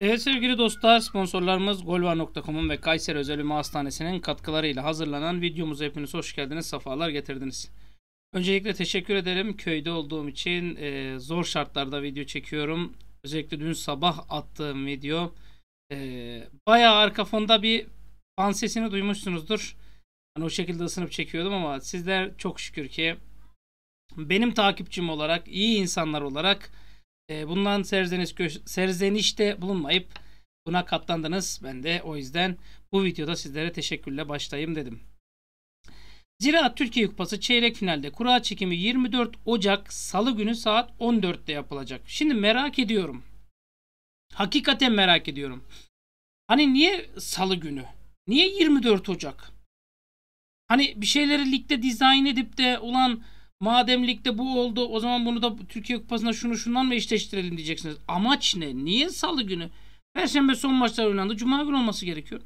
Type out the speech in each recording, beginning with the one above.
Evet sevgili dostlar sponsorlarımız golvar.com'un ve Kayseri Özel Üme Hastanesi'nin katkılarıyla hazırlanan videomuza hepiniz hoş geldiniz, sefalar getirdiniz. Öncelikle teşekkür ederim. Köyde olduğum için e, zor şartlarda video çekiyorum. Özellikle dün sabah attığım video. E, bayağı arka fonda bir fan sesini duymuşsunuzdur. Hani o şekilde ısınıp çekiyordum ama sizler çok şükür ki benim takipçim olarak, iyi insanlar olarak e, bundan serzeniş serzenişte bulunmayıp buna katlandınız. Ben de o yüzden bu videoda sizlere teşekkürle başlayayım dedim. Ziraat Türkiye Kupası çeyrek finalde kura çekimi 24 Ocak Salı günü saat 14'te yapılacak. Şimdi merak ediyorum. Hakikaten merak ediyorum. Hani niye Salı günü? Niye 24 Ocak? Hani bir şeyleri ligde dizayn edip de ulan Madem ligde bu oldu o zaman bunu da Türkiye Kupası'nda şunu şundan mı eşleştirelim diyeceksiniz. Amaç ne? Niye salı günü? Perşembe son maçlar oynandı. Cuma günü olması gerekiyor.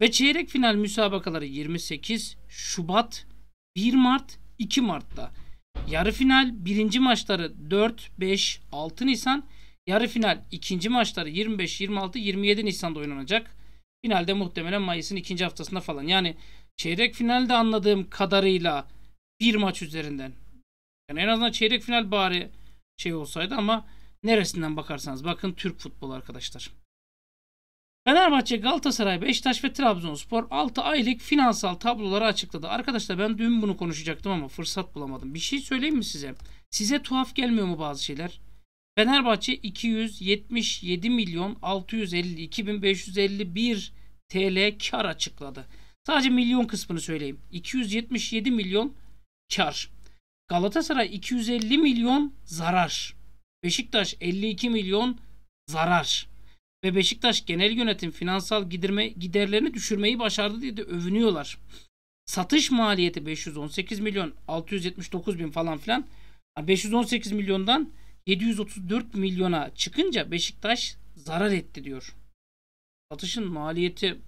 Ve çeyrek final müsabakaları 28 Şubat, 1 Mart, 2 Mart'ta. Yarı final birinci maçları 4, 5, 6 Nisan. Yarı final ikinci maçları 25, 26, 27 Nisan'da oynanacak. Finalde muhtemelen Mayıs'ın ikinci haftasında falan. Yani çeyrek finalde anladığım kadarıyla bir maç üzerinden. Yani en azından çeyrek final bari şey olsaydı ama neresinden bakarsanız bakın Türk futbolu arkadaşlar. Fenerbahçe, Galatasaray, Beşiktaş ve Trabzonspor 6 aylık finansal tabloları açıkladı. Arkadaşlar ben dün bunu konuşacaktım ama fırsat bulamadım. Bir şey söyleyeyim mi size? Size tuhaf gelmiyor mu bazı şeyler? Fenerbahçe 277 milyon 650 2551 TL kar açıkladı. Sadece milyon kısmını söyleyeyim. 277 milyon kar. Galatasaray 250 milyon zarar. Beşiktaş 52 milyon zarar. Ve Beşiktaş genel yönetim finansal giderme, giderlerini düşürmeyi başardı diye de övünüyorlar. Satış maliyeti 518 milyon 679 bin falan filan. 518 milyondan 734 milyona çıkınca Beşiktaş zarar etti diyor. Satışın maliyeti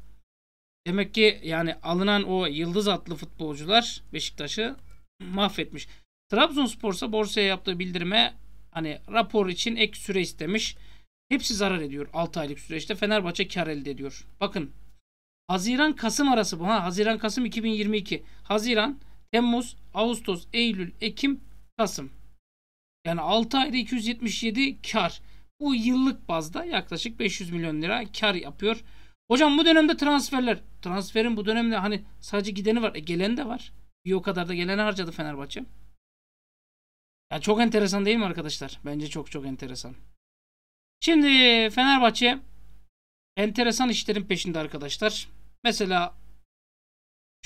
demek ki yani alınan o yıldız atlı futbolcular Beşiktaş'ı mahvetmiş. Trabzonspor ise borsaya yaptığı bildirime hani rapor için ek süre istemiş. Hepsi zarar ediyor 6 aylık süreçte. Fenerbahçe kar elde ediyor. Bakın Haziran Kasım arası bu. Ha Haziran Kasım 2022. Haziran, Temmuz, Ağustos, Eylül, Ekim, Kasım. Yani 6 ayda 277 kar. Bu yıllık bazda yaklaşık 500 milyon lira kar yapıyor. Hocam bu dönemde transferler. Transferin bu dönemde hani sadece gideni var. E gelen de var. Bir o kadar da gelene harcadı Fenerbahçe. Ya çok enteresan değil mi arkadaşlar? Bence çok çok enteresan. Şimdi Fenerbahçe enteresan işlerin peşinde arkadaşlar. Mesela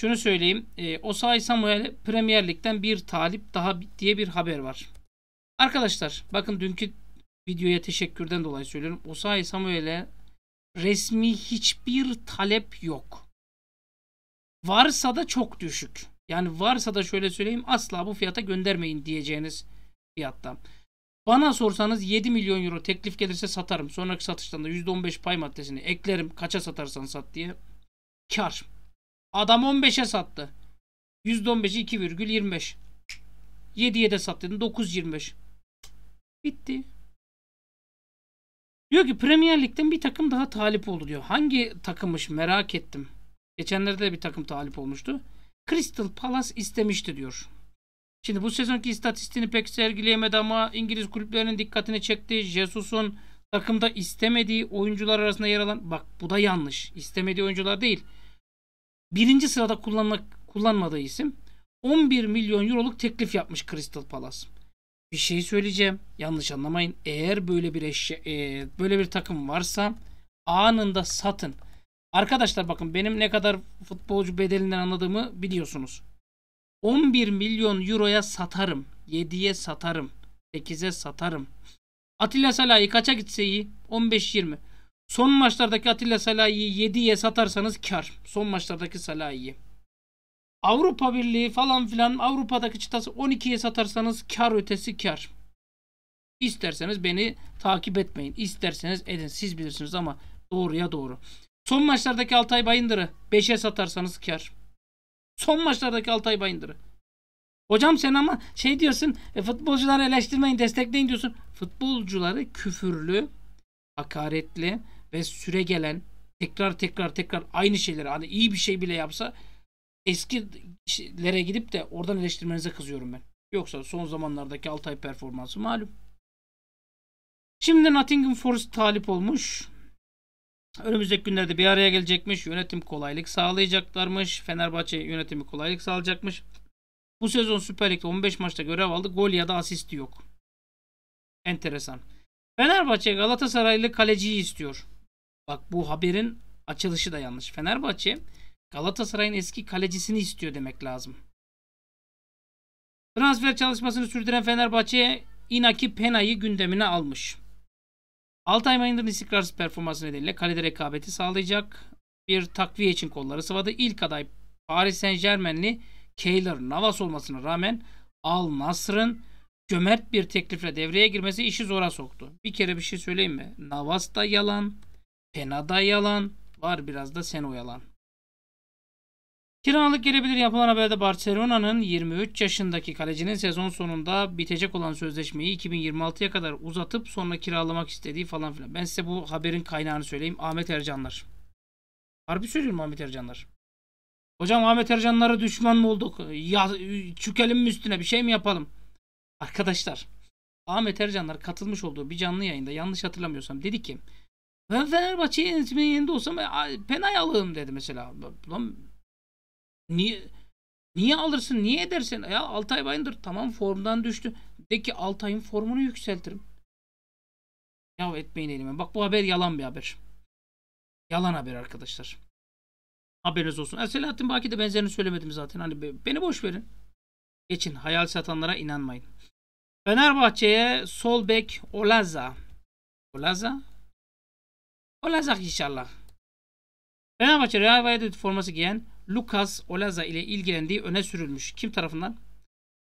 şunu söyleyeyim. E, ee, Osay Samuel Premier Lig'den bir talip daha diye bir haber var. Arkadaşlar bakın dünkü videoya teşekkürden dolayı söylüyorum. Osay Samuel'e resmi hiçbir talep yok. Varsa da çok düşük. Yani varsa da şöyle söyleyeyim asla bu fiyata göndermeyin diyeceğiniz fiyatta. Bana sorsanız 7 milyon euro teklif gelirse satarım. Sonraki satıştan da %15 pay maddesini eklerim. Kaça satarsan sat diye. Kar. Adam 15'e sattı. %15'i 2,25. 7'ye de sat dedim. 9,25. Bitti. Diyor ki Premier Lig'den bir takım daha talip oldu diyor. Hangi takımmış merak ettim. Geçenlerde de bir takım talip olmuştu. Crystal Palace istemişti diyor. Şimdi bu sezonki istatistiğini pek sergileyemedi ama İngiliz kulüplerinin dikkatini çekti. Jesus'un takımda istemediği oyuncular arasında yer alan bak bu da yanlış. İstemediği oyuncular değil. Birinci sırada kullanmak kullanmadığı isim. 11 milyon euroluk teklif yapmış Crystal Palace. Bir şey söyleyeceğim. Yanlış anlamayın. Eğer böyle bir eşya, e, böyle bir takım varsa anında satın. Arkadaşlar bakın benim ne kadar futbolcu bedelinden anladığımı biliyorsunuz. 11 milyon euroya satarım. 7'ye satarım. 8'e satarım. Atilla Salahi kaça gitse iyi? 15-20. Son maçlardaki Atilla Salahi'yi 7'ye satarsanız kar. Son maçlardaki Salahi'yi. Avrupa Birliği falan filan Avrupa'daki çıtası 12'ye satarsanız kar ötesi kar. İsterseniz beni takip etmeyin. İsterseniz edin. Siz bilirsiniz ama doğruya doğru. Son maçlardaki Altay Bayındır'ı 5'e satarsanız kar. Son maçlardaki Altay Bayındır'ı. Hocam sen ama şey diyorsun e, futbolcuları eleştirmeyin destekleyin diyorsun. Futbolcuları küfürlü, hakaretli ve süre gelen tekrar tekrar tekrar aynı şeyleri hani iyi bir şey bile yapsa eskilere gidip de oradan eleştirmenize kızıyorum ben. Yoksa son zamanlardaki Altay performansı malum. Şimdi Nottingham Forest talip olmuş. Önümüzdeki günlerde bir araya gelecekmiş. Yönetim kolaylık sağlayacaklarmış. Fenerbahçe yönetimi kolaylık sağlayacakmış. Bu sezon Süper Lig'de 15 maçta görev aldı. Gol ya da asist yok. Enteresan. Fenerbahçe Galatasaraylı kaleciyi istiyor. Bak bu haberin açılışı da yanlış. Fenerbahçe Galatasaray'ın eski kalecisini istiyor demek lazım. Transfer çalışmasını sürdüren Fenerbahçe Inaki Pena'yı gündemine almış. Altay Mayındır'ın istikrarsız performans nedeniyle kalede rekabeti sağlayacak bir takviye için kolları sıvadı. İlk aday Paris Saint Germain'li Keylor Navas olmasına rağmen Al Nasr'ın cömert bir teklifle devreye girmesi işi zora soktu. Bir kere bir şey söyleyeyim mi? Navas da yalan, Pena da yalan, var biraz da sen o yalan. Kiralık gelebilir yapılan haberde Barcelona'nın 23 yaşındaki kalecinin sezon sonunda bitecek olan sözleşmeyi 2026'ya kadar uzatıp sonra kiralamak istediği falan filan. Ben size bu haberin kaynağını söyleyeyim. Ahmet Ercanlar. Harbi söylüyorum Ahmet Ercanlar. Hocam Ahmet Ercanlara düşman mı olduk? Ya, çükelim mi üstüne bir şey mi yapalım? Arkadaşlar Ahmet Ercanlar katılmış olduğu bir canlı yayında yanlış hatırlamıyorsam dedi ki ben Fenerbahçe yönetiminin olsam e, penay alırım dedi mesela. Lan Niye niye alırsın? Niye edersin? Ya Altay Bayındır tamam formdan düştü. De ki Altay'ın formunu yükseltirim. Ya etmeyin elime. Bak bu haber yalan bir haber. Yalan haber arkadaşlar. Haberiniz olsun. E, Selahattin Baki de benzerini söylemedim zaten. Hani beni boş verin. Geçin. Hayal satanlara inanmayın. Fenerbahçe'ye sol bek Olaza. Olaza? Olaza inşallah. Fenerbahçe Real Valladolid forması giyen Lucas Olaza ile ilgilendiği öne sürülmüş. Kim tarafından?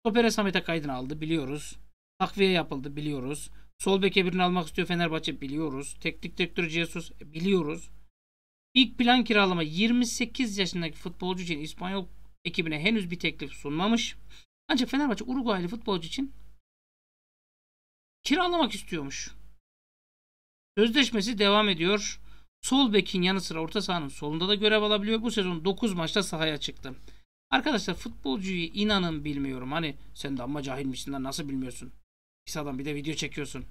Topere Samet'e kaydını aldı biliyoruz. Takviye yapıldı biliyoruz. Sol beke birini almak istiyor Fenerbahçe biliyoruz. Teknik direktör Jesus e, biliyoruz. İlk plan kiralama 28 yaşındaki futbolcu için İspanyol ekibine henüz bir teklif sunmamış. Ancak Fenerbahçe Uruguaylı futbolcu için kiralamak istiyormuş. Sözleşmesi devam ediyor. Sol bekin yanı sıra orta sahanın solunda da görev alabiliyor. Bu sezon 9 maçta sahaya çıktı. Arkadaşlar futbolcuyu inanın bilmiyorum. Hani sen de amma cahil misin lan nasıl bilmiyorsun? Pis adam bir de video çekiyorsun.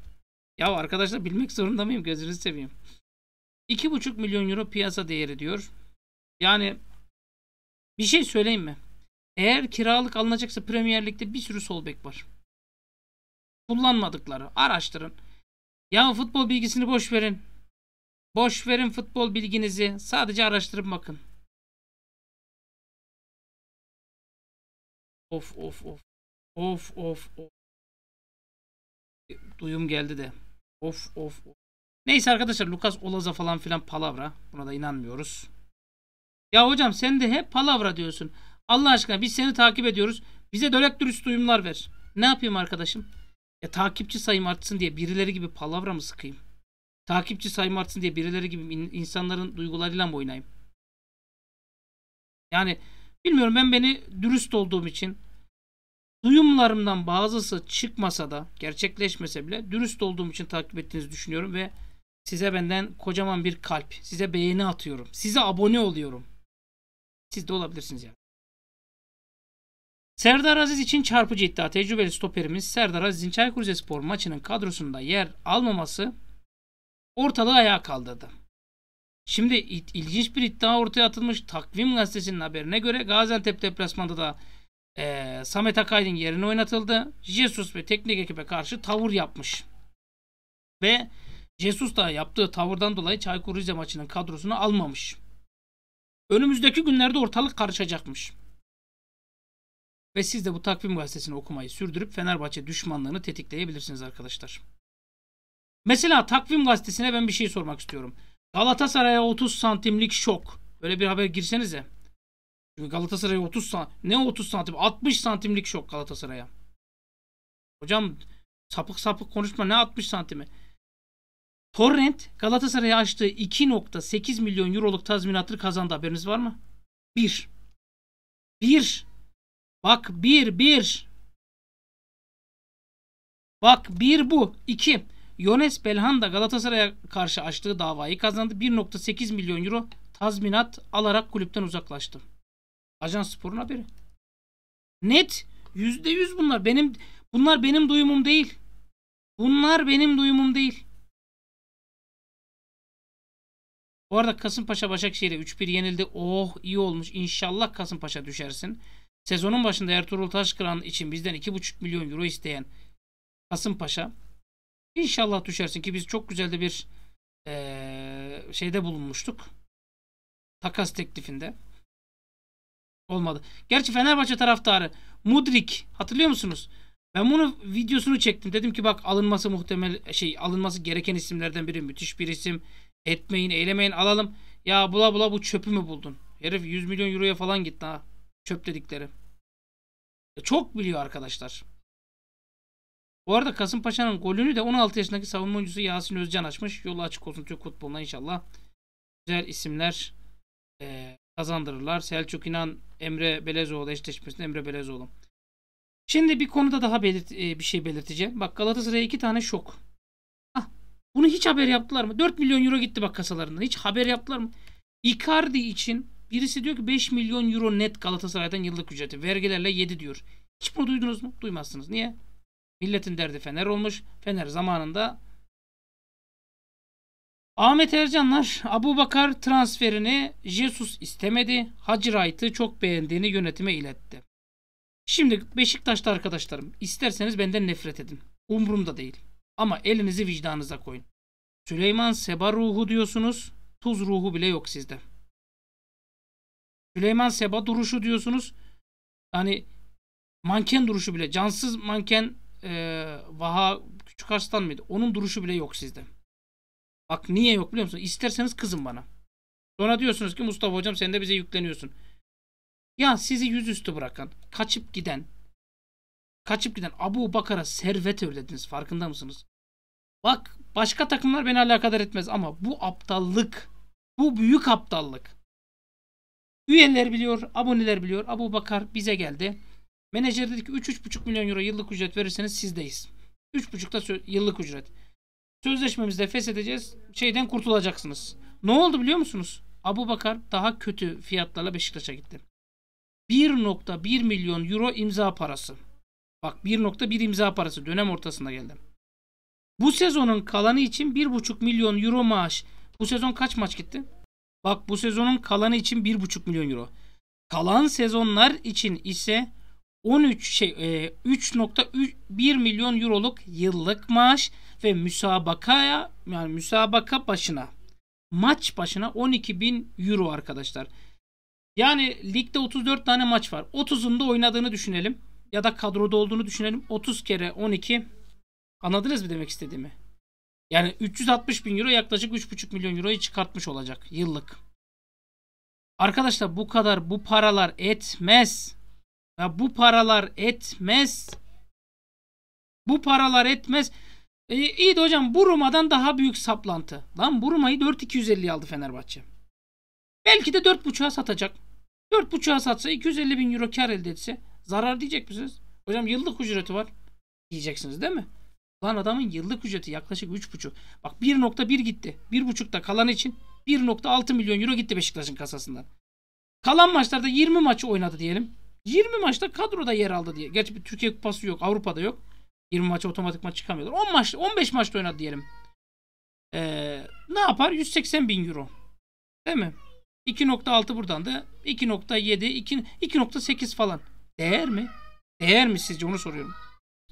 Ya arkadaşlar bilmek zorunda mıyım? Gözünüzü seveyim. 2,5 milyon euro piyasa değeri diyor. Yani bir şey söyleyeyim mi? Eğer kiralık alınacaksa Premier Lig'de bir sürü sol bek var. Kullanmadıkları. Araştırın. Ya futbol bilgisini boş verin. Boş verin futbol bilginizi. Sadece araştırıp bakın. Of of of. Of of of. Duyum geldi de. Of of of. Neyse arkadaşlar Lucas Olaza falan filan palavra. Buna da inanmıyoruz. Ya hocam sen de hep palavra diyorsun. Allah aşkına biz seni takip ediyoruz. Bize dölek dürüst duyumlar ver. Ne yapayım arkadaşım? Ya takipçi sayım artsın diye birileri gibi palavra mı sıkayım? Takipçi sayım artsın diye birileri gibi insanların duygularıyla mı oynayayım? Yani bilmiyorum ben beni dürüst olduğum için duyumlarımdan bazısı çıkmasa da gerçekleşmese bile dürüst olduğum için takip ettiğinizi düşünüyorum ve size benden kocaman bir kalp, size beğeni atıyorum, size abone oluyorum. Siz de olabilirsiniz yani. Serdar Aziz için çarpıcı iddia tecrübeli stoperimiz Serdar Aziz'in Çaykur Rizespor maçının kadrosunda yer almaması ortalığı ayağa kaldırdı. Şimdi ilginç bir iddia ortaya atılmış. Takvim gazetesinin haberine göre Gaziantep deplasmanda da e, Samet Akaydın yerine oynatıldı. Jesus ve teknik ekibe karşı tavır yapmış. Ve Jesus da yaptığı tavırdan dolayı Çaykur Rize maçının kadrosunu almamış. Önümüzdeki günlerde ortalık karışacakmış. Ve siz de bu takvim gazetesini okumayı sürdürüp Fenerbahçe düşmanlığını tetikleyebilirsiniz arkadaşlar. Mesela Takvim Gazetesi'ne ben bir şey sormak istiyorum. Galatasaray'a 30 santimlik şok. Böyle bir haber girsenize. Çünkü Galatasaray'a 30 santim. Ne 30 santim? 60 santimlik şok Galatasaray'a. Hocam sapık sapık konuşma. Ne 60 santimi? Torrent Galatasaray'a açtığı 2.8 milyon euroluk tazminatı kazandı. Haberiniz var mı? Bir. Bir. Bak bir bir. Bak bir bu. iki. Yones Belhanda Galatasaray'a karşı açtığı davayı kazandı. 1.8 milyon euro tazminat alarak kulüpten uzaklaştı. Ajans Sporuna haberi. Net %100 bunlar benim bunlar benim duyumum değil. Bunlar benim duyumum değil. Bu arada Kasımpaşa Başakşehir'e 3-1 yenildi. Oh iyi olmuş. İnşallah Kasımpaşa düşersin. Sezonun başında Ertuğrul Taşkıran için bizden 2,5 milyon euro isteyen Kasımpaşa İnşallah düşersin ki biz çok güzel de bir ee, şeyde bulunmuştuk. Takas teklifinde. Olmadı. Gerçi Fenerbahçe taraftarı Mudrik hatırlıyor musunuz? Ben bunu videosunu çektim. Dedim ki bak alınması muhtemel şey alınması gereken isimlerden biri. Müthiş bir isim. Etmeyin eylemeyin alalım. Ya bula bula bu çöpü mü buldun? Herif 100 milyon euroya falan gitti ha. Çöp dedikleri. E, çok biliyor arkadaşlar. Bu arada Kasımpaşa'nın golünü de 16 yaşındaki savunma oyuncusu Yasin Özcan açmış. Yolu açık olsun Türk futboluna inşallah. Güzel isimler e, kazandırırlar. Selçuk İnan, Emre Belezoğlu eşleşmesinde Emre Belezoğlu. Şimdi bir konuda daha belirt e, bir şey belirteceğim. Bak Galatasaray'a iki tane şok. Ah, bunu hiç haber yaptılar mı? 4 milyon euro gitti bak kasalarından. Hiç haber yaptılar mı? Icardi için birisi diyor ki 5 milyon euro net Galatasaray'dan yıllık ücreti. Vergilerle 7 diyor. Hiç bunu duydunuz mu? Duymazsınız. Niye? Milletin derdi Fener olmuş. Fener zamanında Ahmet Ercanlar Abu Bakar transferini Jesus istemedi. Hacı Wright'ı çok beğendiğini yönetime iletti. Şimdi Beşiktaş'ta arkadaşlarım isterseniz benden nefret edin. Umurumda değil. Ama elinizi vicdanınıza koyun. Süleyman Seba ruhu diyorsunuz. Tuz ruhu bile yok sizde. Süleyman Seba duruşu diyorsunuz. Hani manken duruşu bile cansız manken e, Vaha Küçük Arslan mıydı? Onun duruşu bile yok sizde. Bak niye yok biliyor musun? İsterseniz kızın bana. Sonra diyorsunuz ki Mustafa hocam sen de bize yükleniyorsun. Ya sizi yüzüstü bırakan, kaçıp giden, kaçıp giden Abu Bakar'a servet ödediniz. farkında mısınız? Bak başka takımlar beni alakadar etmez ama bu aptallık, bu büyük aptallık. Üyeler biliyor, aboneler biliyor. Abu Bakar bize geldi. Menajer dedi ki 3-3,5 milyon euro yıllık ücret verirseniz sizdeyiz. da yıllık ücret. Sözleşmemizde feshedeceğiz. Şeyden kurtulacaksınız. Ne oldu biliyor musunuz? Abu Bakar daha kötü fiyatlarla Beşiktaş'a gitti. 1.1 milyon euro imza parası. Bak 1.1 imza parası dönem ortasında geldi. Bu sezonun kalanı için 1.5 milyon euro maaş. Bu sezon kaç maç gitti? Bak bu sezonun kalanı için 1.5 milyon euro. Kalan sezonlar için ise 13 şey 3.1 e, milyon euroluk yıllık maaş ve müsabakaya yani müsabaka başına maç başına 12 bin euro arkadaşlar. Yani ligde 34 tane maç var. 30'unda oynadığını düşünelim ya da kadroda olduğunu düşünelim. 30 kere 12 anladınız mı demek istediğimi? Yani 360 bin euro yaklaşık 3,5 milyon euroyu çıkartmış olacak yıllık. Arkadaşlar bu kadar bu paralar etmez. Ya bu paralar etmez. Bu paralar etmez. E, iyi de hocam Buruma'dan daha büyük saplantı. Lan Buruma'yı 4.250 aldı Fenerbahçe. Belki de 4.5'a satacak. 4.5'a satsa 250 bin euro kar elde etse zarar diyecek misiniz? Hocam yıllık ücreti var diyeceksiniz değil mi? Lan adamın yıllık ücreti yaklaşık 3.5. Bak 1.1 gitti. 1.5'da kalan için 1.6 milyon euro gitti Beşiktaş'ın kasasından. Kalan maçlarda 20 maçı oynadı diyelim. 20 maçta kadroda yer aldı diye. Gerçi bir Türkiye kupası yok. Avrupa'da yok. 20 maça maç çıkamıyorlar. 10 maç, 15 maçta oynadı diyelim. Ee, ne yapar? 180 bin euro. Değil mi? 2.6 buradan da 2.7, 2.8 falan. Değer mi? Değer mi sizce? Onu soruyorum.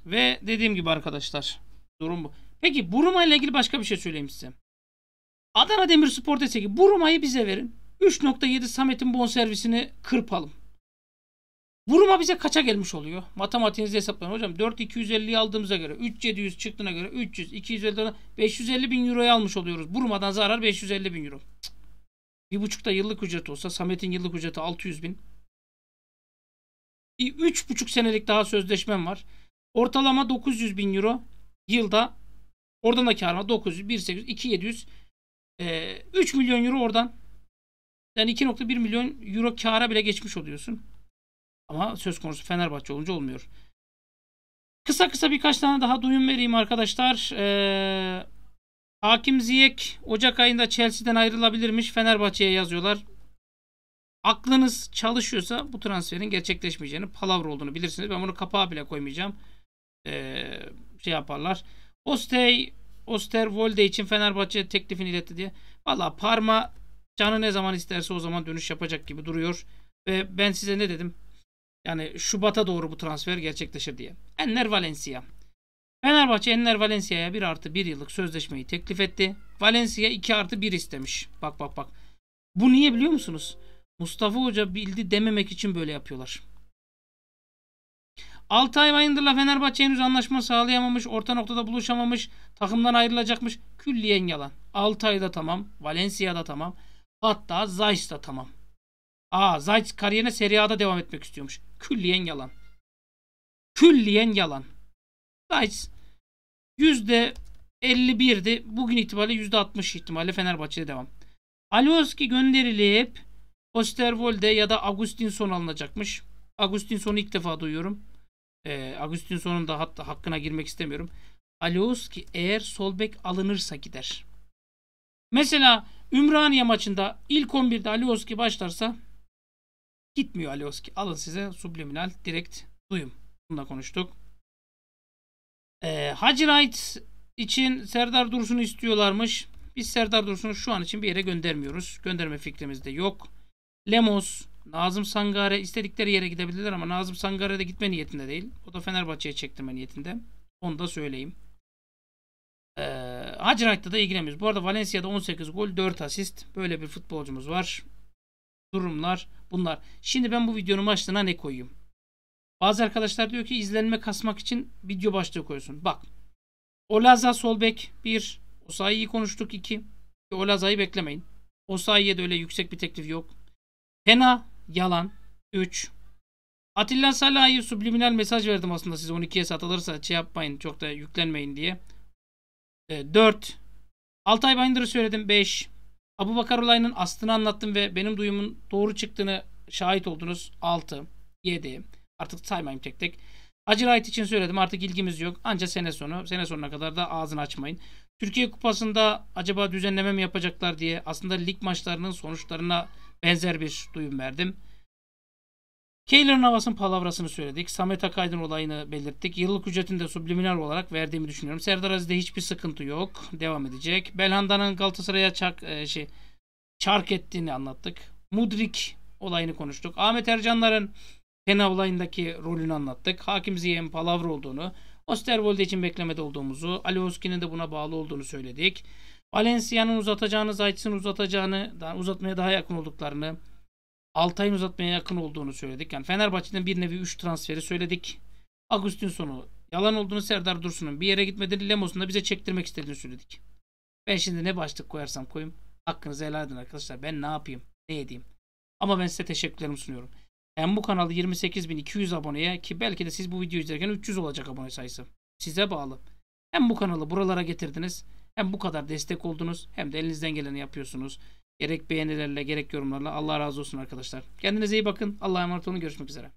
Ve dediğim gibi arkadaşlar durum bu. Peki Buruma ile ilgili başka bir şey söyleyeyim size. Adana Demirspor dese ki Buruma'yı bize verin. 3.7 Samet'in bon servisini kırpalım. Vurma bize kaça gelmiş oluyor? Matematiğinizi hesaplayın. Hocam 4 aldığımıza göre 3.700 çıktığına göre 300 250 550 bin euroya almış oluyoruz. Vurmadan zarar 550 bin euro. Bir buçukta yıllık ücret olsa Samet'in yıllık ücreti 600 bin. Üç buçuk senelik daha sözleşmem var. Ortalama 900 bin euro yılda. Oradan da karma 900, 1800, 2700. E, 3 milyon euro oradan. Yani 2.1 milyon euro kara bile geçmiş oluyorsun. Ama söz konusu Fenerbahçe olunca olmuyor. Kısa kısa birkaç tane daha duyum vereyim arkadaşlar. Ee, Hakim Ziyek Ocak ayında Chelsea'den ayrılabilirmiş. Fenerbahçe'ye yazıyorlar. Aklınız çalışıyorsa bu transferin gerçekleşmeyeceğini, palavra olduğunu bilirsiniz. Ben bunu kapağa bile koymayacağım. Ee, şey yaparlar. Ostey, Osterwolde için Fenerbahçe teklifini iletti diye. Valla Parma canı ne zaman isterse o zaman dönüş yapacak gibi duruyor. Ve ben size ne dedim? Yani Şubat'a doğru bu transfer gerçekleşir diye. Enner Valencia. Fenerbahçe Enner Valencia'ya 1 artı 1 yıllık sözleşmeyi teklif etti. Valencia 2 artı 1 istemiş. Bak bak bak. Bu niye biliyor musunuz? Mustafa Hoca bildi dememek için böyle yapıyorlar. Altay Bayındır'la Fenerbahçe henüz anlaşma sağlayamamış, orta noktada buluşamamış, takımdan ayrılacakmış. Külliyen yalan. Altay'da tamam, Valencia'da tamam, hatta da tamam. Aa Zayt kariyerine Serie A'da devam etmek istiyormuş külliyen yalan. Külliyen yalan. Guys, yüzde 51'di. Bugün itibariyle %60 ihtimalle Fenerbahçe'de devam. Alioski gönderilip Osterwolde ya da Agustinson alınacakmış. Agustinson ilk defa duyuyorum. Ee, Agustinson'un da hatta hakkına girmek istemiyorum. Alioski eğer solbek alınırsa gider. Mesela Ümraniye maçında ilk 11'de Alioski başlarsa Gitmiyor Alioski. Alın size subliminal direkt duyum. Bununla konuştuk. Ee, Hacı Wright için Serdar Dursun'u istiyorlarmış. Biz Serdar Dursun'u şu an için bir yere göndermiyoruz. Gönderme fikrimiz de yok. Lemos, Nazım Sangare istedikleri yere gidebilirler ama Nazım Sangare de gitme niyetinde değil. O da Fenerbahçe'ye çektirme niyetinde. Onu da söyleyeyim. Ee, Hacı Wright'la da ilgileniyoruz. Bu arada Valencia'da 18 gol 4 asist. Böyle bir futbolcumuz var durumlar bunlar. Şimdi ben bu videonun başlığına ne koyayım? Bazı arkadaşlar diyor ki izlenme kasmak için video başlığı koyuyorsun Bak. Olaza Solbek 1. Osayi'yi konuştuk 2. Olaza'yı beklemeyin. Osayi'ye de öyle yüksek bir teklif yok. pena yalan 3. Atilla Salah'yı subliminal mesaj verdim aslında size 12'ye satılırsa şey yapmayın çok da yüklenmeyin diye. E, ee, 4. Altay Bayındır'ı söyledim 5. Abu Bakar olayının aslını anlattım ve benim duyumun doğru çıktığını şahit oldunuz. 6, 7. Artık saymayayım tek tek. Hacı Wright için söyledim artık ilgimiz yok. Anca sene sonu. Sene sonuna kadar da ağzını açmayın. Türkiye Kupası'nda acaba düzenleme mi yapacaklar diye aslında lig maçlarının sonuçlarına benzer bir duyum verdim. Keyler Navas'ın palavrasını söyledik. Samet Akaydın olayını belirttik. Yıllık ücretinde subliminal olarak verdiğimi düşünüyorum. Serdar Aziz'de hiçbir sıkıntı yok. Devam edecek. Belhanda'nın Galatasaray'a çark, e, şey, çark ettiğini anlattık. Mudrik olayını konuştuk. Ahmet Ercanlar'ın Pena olayındaki rolünü anlattık. Hakim Ziyeh'in palavra olduğunu, Osterwolde için beklemede olduğumuzu, Alevski'nin de buna bağlı olduğunu söyledik. Valencia'nın uzatacağını, Zayt'sin uzatacağını, uzatmaya daha yakın olduklarını, 6 ayın uzatmaya yakın olduğunu söyledik. Yani Fenerbahçe'den bir nevi 3 transferi söyledik. Agustin sonu yalan olduğunu Serdar Dursun'un bir yere gitmediğini Lemos'un da bize çektirmek istediğini söyledik. Ben şimdi ne başlık koyarsam koyayım. Hakkınızı helal edin arkadaşlar. Ben ne yapayım? Ne edeyim? Ama ben size teşekkürlerimi sunuyorum. Ben bu kanalda 28.200 aboneye ki belki de siz bu videoyu izlerken 300 olacak abone sayısı. Size bağlı. Hem bu kanalı buralara getirdiniz hem bu kadar destek oldunuz hem de elinizden geleni yapıyorsunuz. Gerek beğenilerle gerek yorumlarla. Allah razı olsun arkadaşlar. Kendinize iyi bakın. Allah'a emanet olun. Görüşmek üzere.